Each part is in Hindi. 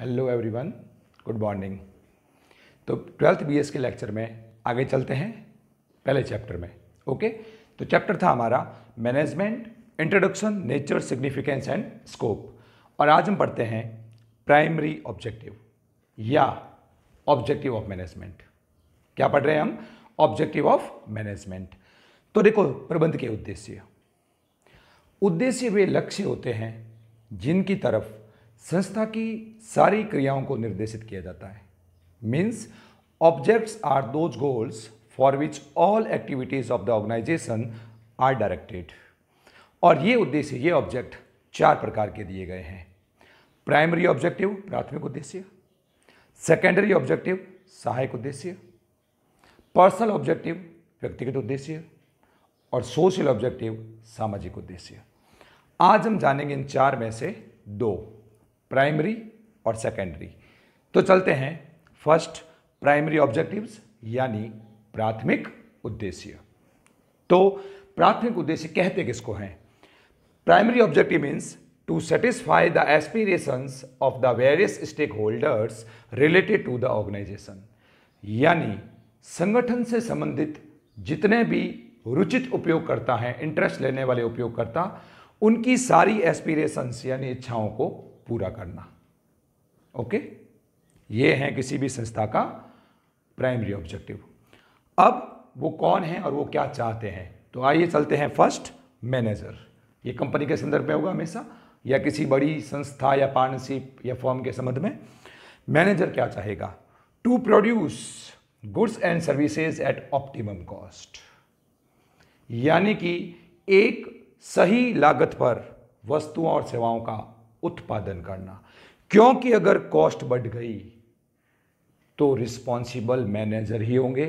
हेलो एवरीवन गुड मॉर्निंग तो ट्वेल्थ बीएस के लेक्चर में आगे चलते हैं पहले चैप्टर में ओके तो चैप्टर था हमारा management introduction nature significance and scope और आज हम पढ़ते हैं प्राइमरी ऑब्जेक्टिव या ऑब्जेक्टिव ऑफ मैनेजमेंट क्या पढ़ रहे हैं हम ऑब्जेक्टिव ऑफ मैनेजमेंट तो देखो प्रबंध के उद्देश्य उद्देश्य वे लक्ष्य होते हैं जिनकी तरफ संस्था की सारी क्रियाओं को निर्देशित किया जाता है means objects are those goals for which all activities of the organisation are directed और ये उद्देश्य ये ऑब्जेक्ट चार प्रकार के दिए गए हैं प्राइमरी ऑब्जेक्टिव प्राथमिक उद्देश्य सेकेंडरी ऑब्जेक्टिव सहायक उद्देश्य पर्सनल ऑब्जेक्टिव व्यक्तिगत उद्देश्य और सोशल ऑब्जेक्टिव सामाजिक उद्देश्य आज हम जानेंगे इन चार में से दो प्राइमरी और सेकेंडरी तो चलते हैं फर्स्ट प्राइमरी ऑब्जेक्टिव्स यानी प्राथमिक उद्देश्य तो प्राथमिक उद्देश्य कहते किसको हैं primary objective means to satisfy the the of the various stakeholders related to the organisation यानी संगठन से संबंधित जितने भी रुचित उपयोगकर्ता हैं इंटरेस्ट लेने वाले उपयोगकर्ता उनकी सारी एस्पिरेशंस यानी इच्छाओं को पूरा करना ओके ये है किसी भी संस्था का प्राइमरी ऑब्जेक्टिव अब वो कौन है और वो क्या चाहते हैं तो आइए चलते हैं फर्स्ट मैनेजर ये कंपनी के संदर्भ में होगा हमेशा या किसी बड़ी संस्था या पार्टनरशिप या फॉर्म के संबंध में मैनेजर क्या चाहेगा to produce goods and services at optimum cost यानी कि एक सही लागत पर वस्तुओं और सेवाओं का उत्पादन करना क्योंकि अगर कॉस्ट बढ़ गई तो रिस्पॉन्सिबल मैनेजर ही होंगे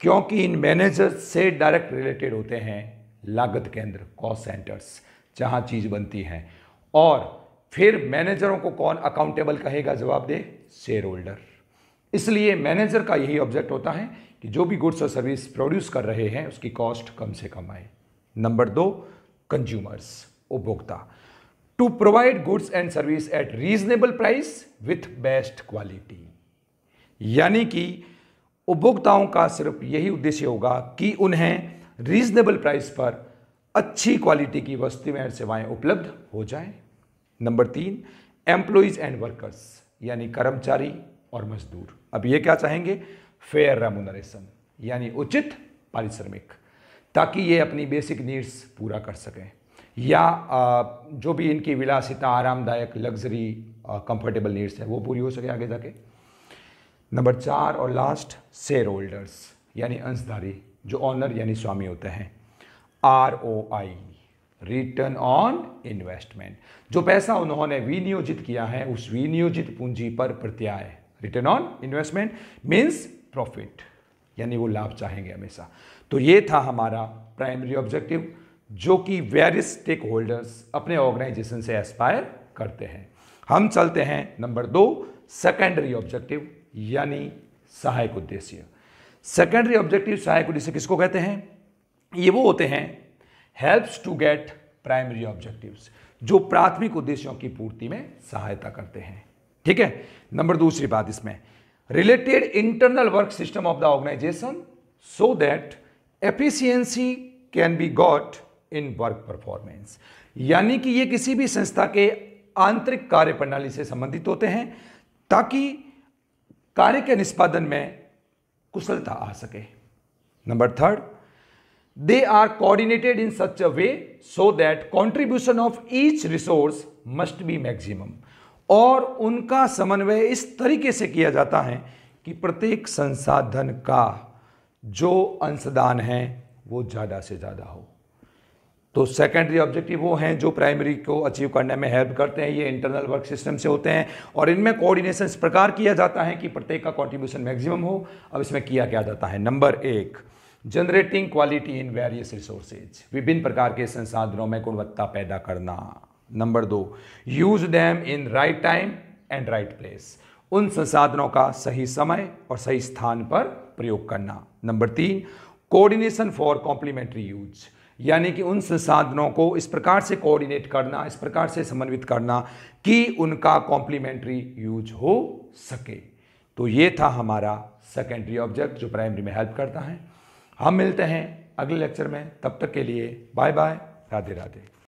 क्योंकि इन मैनेजर से डायरेक्ट रिलेटेड होते हैं लागत केंद्र कॉस्ट सेंटर्स जहां चीज़ बनती हैं और फिर मैनेजरों को कौन अकाउंटेबल कहेगा जवाब दे शेयर होल्डर इसलिए मैनेजर का यही ऑब्जेक्ट होता है कि जो भी गुड्स और सर्विस प्रोड्यूस कर रहे हैं उसकी कॉस्ट कम से कम आए नंबर दो कंज्यूमर्स उपभोक्ता to provide goods and service at reasonable price with best quality यानी कि उपभोक्ताओं का सिर्फ यही उद्देश्य होगा कि उन्हें रीजनेबल प्राइस पर अच्छी क्वालिटी की वस्तुएं और सेवाएं उपलब्ध हो जाएं। नंबर तीन एम्प्लॉयज एंड वर्कर्स यानी कर्मचारी और मजदूर अब ये क्या चाहेंगे फेयर रेमोनरेशन यानी उचित पारिश्रमिक ताकि ये अपनी बेसिक नीड्स पूरा कर सकें या जो भी इनकी विलासिता आरामदायक लग्जरी कंफर्टेबल नीड्स है वो पूरी हो सके आगे जाके नंबर चार और लास्ट शेयर होल्डर्स यानी अंशधारी जो ऑनर यानी स्वामी होते हैं R O I return on investment जो पैसा उन्होंने विनियोजित किया है उस विनियोजित पूंजी पर प्रत्याय return on investment means profit यानी वो लाभ चाहेंगे हमेशा तो ये था हमारा प्राइमरी ऑब्जेक्टिव जो कि वेरियस स्टेक होल्डर्स अपने ऑर्गेनाइजेशन से एस्पायर करते हैं हम चलते हैं नंबर दो सेकेंडरी ऑब्जेक्टिव यानी सहायक उद्देश्य सेकेंडरी ऑब्जेक्टिव सहायक उद्देश्य किसको कहते हैं ये वो होते हैं helps to get primary objectives जो प्राथमिक उद्देश्यों की पूर्ति में सहायता करते हैं ठीक है नंबर दूसरी बात इसमें related internal work system of the organisation so that efficiency can be got in work performance यानी कि ये किसी भी संस्था के आंतरिक कार्य प्रणाली से संबंधित होते हैं ताकि कार्य के निष्पादन में कुशलता आ सके number third they are coordinated in such a way so that contribution of each resource must be maximum और उनका समन्वय इस तरीके से किया जाता है कि प्रत्येक संसाधन का जो अंशदान है वो ज़्यादा से ज़्यादा हो तो सेकेंडरी ऑब्जेक्टिव वो हैं जो प्राइमरी को अचीव करने में हेल्प करते हैं ये इंटरनल वर्क सिस्टम से होते हैं और इनमें कोऑर्डिनेशन इस प्रकार किया जाता है कि प्रत्येक का कंट्रीब्यूशन मैक्सिमम हो अब इसमें किया क्या जाता है नंबर एक generating quality in various resources विभिन्न प्रकार के संसाधनों में गुणवत्ता पैदा करना नंबर दो use them in right time and right place उन संसाधनों का सही समय और सही स्थान पर प्रयोग करना नंबर तीन कोऑर्डिनेशन फॉर कॉम्प्लीमेंट्री यूज यानी कि उन संसाधनों को इस प्रकार से कोऑर्डिनेट करना इस प्रकार से समन्वित करना कि उनका कॉम्प्लीमेंट्री यूज हो सके तो ये था हमारा सेकेंडरी ऑब्जेक्ट जो प्राइमरी में हेल्प करता है हम मिलते हैं अगले लेक्चर में तब तक के लिए बाय बाय राधे राधे